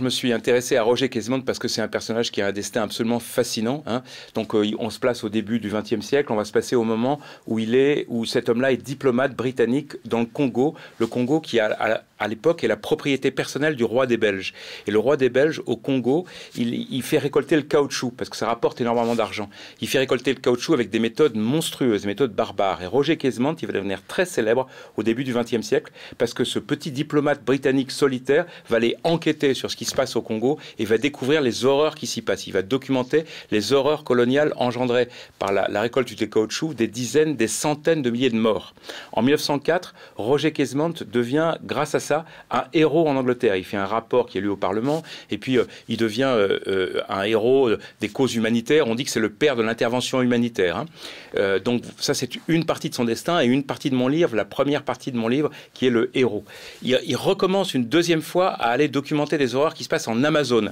Je me suis intéressé à Roger Casement parce que c'est un personnage qui a un destin absolument fascinant. Hein. Donc euh, on se place au début du XXe siècle, on va se passer au moment où il est, où cet homme-là est diplomate britannique dans le Congo, le Congo qui a, a à l'époque, est la propriété personnelle du roi des Belges. Et le roi des Belges, au Congo, il, fait récolter le caoutchouc, parce que ça rapporte énormément d'argent. Il fait récolter le caoutchouc avec des méthodes monstrueuses, des méthodes barbares. Et Roger Casement, il va devenir très célèbre au début du XXe siècle, parce que ce petit diplomate britannique solitaire va aller enquêter sur ce qui se passe au Congo et va découvrir les horreurs qui s'y passent. Il va documenter les horreurs coloniales engendrées par la, la récolte du caoutchouc, des dizaines, des centaines de milliers de morts. En 1904, Roger Casement devient, grâce à un héros en Angleterre. Il fait un rapport qui est lu au Parlement et puis euh, il devient euh, euh, un héros des causes humanitaires. On dit que c'est le père de l'intervention humanitaire. Hein. donc ça, c'est une partie de son destin et une partie de mon livre, la première partie de mon livre, qui est le héros. il, recommence une deuxième fois à aller documenter les horreurs qui se passent en Amazon.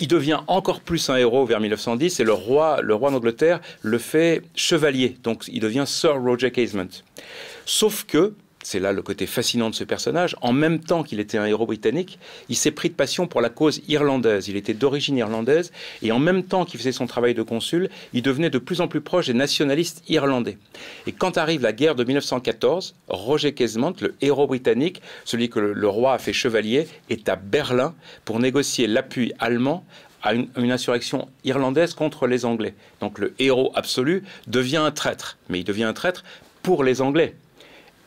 il devient encore plus un héros vers 1910 et le roi, le roi d'Angleterre le fait chevalier. Donc il devient Sir Roger Casement. Sauf que c'est là le côté fascinant de ce personnage, en même temps qu'il était un héros britannique, il s'est pris de passion pour la cause irlandaise. Il était d'origine irlandaise et en même temps qu'il faisait son travail de consul, il devenait de plus en plus proche des nationalistes irlandais. Et quand arrive la guerre de 1914, Roger Casement, le héros britannique, celui que le roi a fait chevalier, est à Berlin pour négocier l'appui allemand à une, une, insurrection irlandaise contre les Anglais. Donc le héros absolu devient un traître, mais il devient un traître pour les Anglais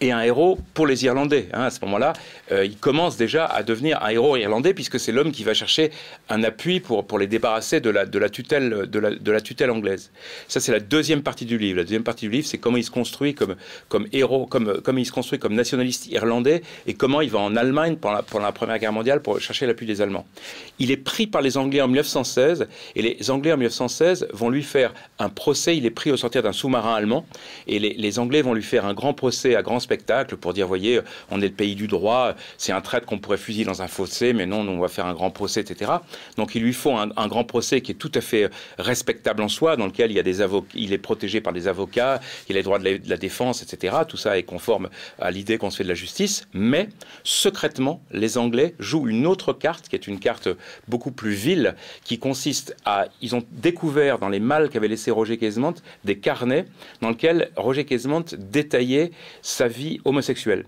et un héros pour les Irlandais. Hein. à ce moment-là, euh, il commence déjà à devenir un héros irlandais puisque c'est l'homme qui va chercher un appui pour, pour les débarrasser de la, de la tutelle, de la, de la tutelle anglaise. Ça, c'est la deuxième partie du livre. La deuxième partie du livre, c'est comment il se construit comme, comme héros, comme, comme il se construit comme nationaliste irlandais et comment il va en Allemagne pendant la, la Première Guerre mondiale pour chercher l'appui des Allemands. Il est pris par les Anglais en 1916 et les Anglais en 1916 vont lui faire un procès. Il est pris au sortir d'un sous-marin allemand et les, les Anglais vont lui faire un grand procès à grand spectacle pour dire, voyez, on est le pays du droit, c'est un traître qu'on pourrait fusiller dans un fossé, mais non, on va faire un grand procès, etc. Donc il lui faut un, grand procès qui est tout à fait euh, respectable en soi, dans lequel il, y a des il est protégé par des avocats, il a les droits de la, défense, etc. Tout ça est conforme à l'idée qu'on se fait de la justice, mais secrètement, les Anglais jouent une autre carte, qui est une carte beaucoup plus vile, qui consiste à... Ils ont découvert dans les malles qu'avait laissé Roger Casement des carnets dans lesquels Roger Casement détaillait sa vie vie homosexuelle.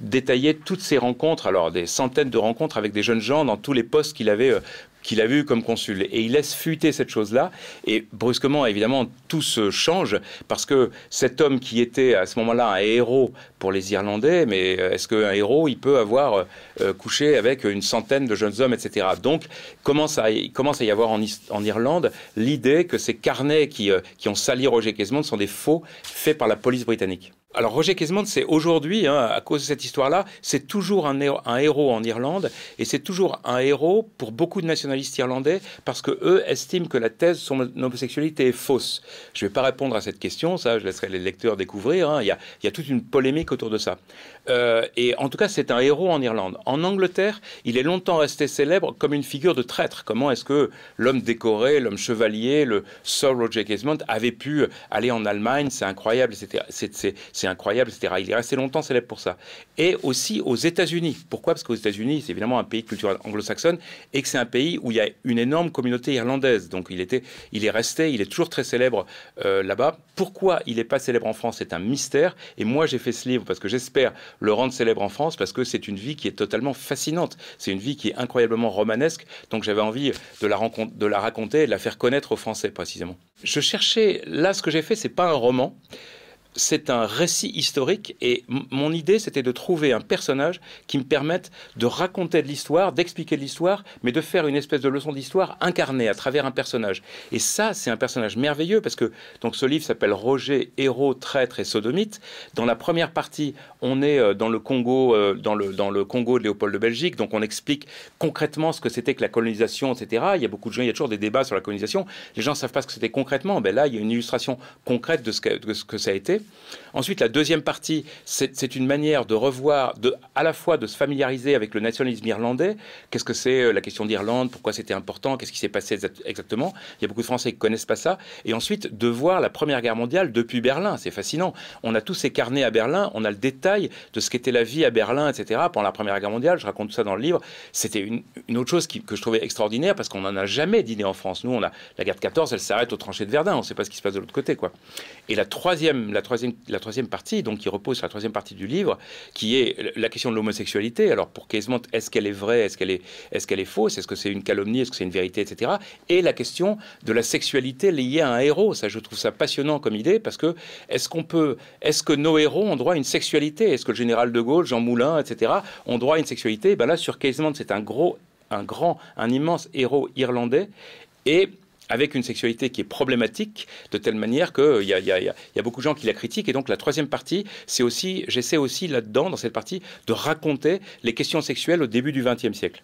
Détaillait toutes ses rencontres, alors des centaines de rencontres avec des jeunes gens dans tous les postes qu'il avait euh, qu'il a vu comme consul. Et il laisse fuiter cette chose-là. Et brusquement, évidemment, tout se change parce que cet homme qui était à ce moment-là un héros pour les Irlandais, mais euh, est-ce qu'un héros, il peut avoir euh, euh, couché avec une centaine de jeunes hommes, etc. Donc, commence à, il commence à y avoir en, en Irlande l'idée que ces carnets qui, qui ont sali Roger Kesmond sont des faux faits par la police britannique. Alors Roger Kesmond, c'est aujourd'hui, hein, à cause de cette histoire-là, c'est toujours un, un héros en Irlande, et c'est toujours un héros pour beaucoup de nationalités irlandais parce que eux estiment que la thèse sur l'homosexualité est fausse. Je ne vais pas répondre à cette question, ça je laisserai les lecteurs découvrir. Hein. Il, y a, toute une polémique autour de ça. Euh, et en tout cas, c'est un héros en Irlande. En Angleterre, il est longtemps resté célèbre comme une figure de traître. Comment est-ce que l'homme décoré, l'homme chevalier, le Sir Roger Casement avait pu aller en Allemagne C'est incroyable, c'était C'est incroyable, c'était Il est resté longtemps célèbre pour ça. Et aussi aux États-Unis. Pourquoi Parce qu'aux États-Unis, c'est évidemment un pays de culture anglo-saxonne et que c'est un pays où il y a une énorme communauté irlandaise. Donc il, était, il est resté, il est toujours très célèbre euh, là-bas. Pourquoi il n'est pas célèbre en France, c'est un mystère. Et moi, j'ai fait ce livre parce que j'espère le rendre célèbre en France, parce que c'est une vie qui est totalement fascinante. C'est une vie qui est incroyablement romanesque. Donc j'avais envie de la, de la raconter de la faire connaître aux Français précisément. Je cherchais, là, ce que j'ai fait, c'est pas un roman c'est un récit historique et mon idée c'était de trouver un personnage qui me permette de raconter de l'histoire, d'expliquer l'histoire, mais de faire une espèce de leçon d'histoire incarnée à travers un personnage. Et ça, c'est un personnage merveilleux parce que donc ce livre s'appelle Roger, héros, traître et sodomite. Dans la première partie, on est euh, dans le Congo, euh, dans le, Congo de Léopold de Belgique, donc on explique concrètement ce que c'était que la colonisation, etc. Il y a beaucoup de gens, il y a toujours des débats sur la colonisation. Les gens ne savent pas ce que c'était concrètement. Ben là, il y a une illustration concrète de ce que ça a été. Ensuite, la deuxième partie, c'est une manière de revoir, de, à la fois de se familiariser avec le nationalisme irlandais. Qu'est-ce que c'est euh, la question d'Irlande Pourquoi c'était important Qu'est-ce qui s'est passé exactement Il y a beaucoup de Français qui connaissent pas ça. Et ensuite, de voir la Première Guerre mondiale depuis Berlin. C'est fascinant. On a tous ces carnets à Berlin. On a le détail de ce qu'était la vie à Berlin, etc. Pendant la Première Guerre mondiale, je raconte tout ça dans le livre. C'était une, autre chose que je trouvais extraordinaire parce qu'on n'en a jamais dîné en France. Nous, on a la guerre de 14, elle s'arrête aux tranchées de Verdun. On ne sait pas ce qui se passe de l'autre côté, quoi. Et la troisième, la troisième la troisième partie, donc qui repose sur la troisième partie du livre, qui est la question de l'homosexualité. Alors pour Casement, est-ce qu'elle est vraie Est-ce qu'elle est, est, qu'elle est fausse Est-ce que c'est une calomnie Est-ce que c'est une vérité Etc. Et la question de la sexualité liée à un héros. Ça, je trouve ça passionnant comme idée parce que est-ce qu'on peut, est-ce que nos héros ont droit à une sexualité Est-ce que le général de Gaulle, Jean Moulin, etc. ont droit à une sexualité Ben là, sur Casement, c'est un gros, un grand, un immense héros irlandais et avec une sexualité qui est problématique, de telle manière qu'il y, a beaucoup de gens qui la critiquent. Et donc la troisième partie, c'est aussi, j'essaie aussi là-dedans, dans cette partie, de raconter les questions sexuelles au début du XXe siècle.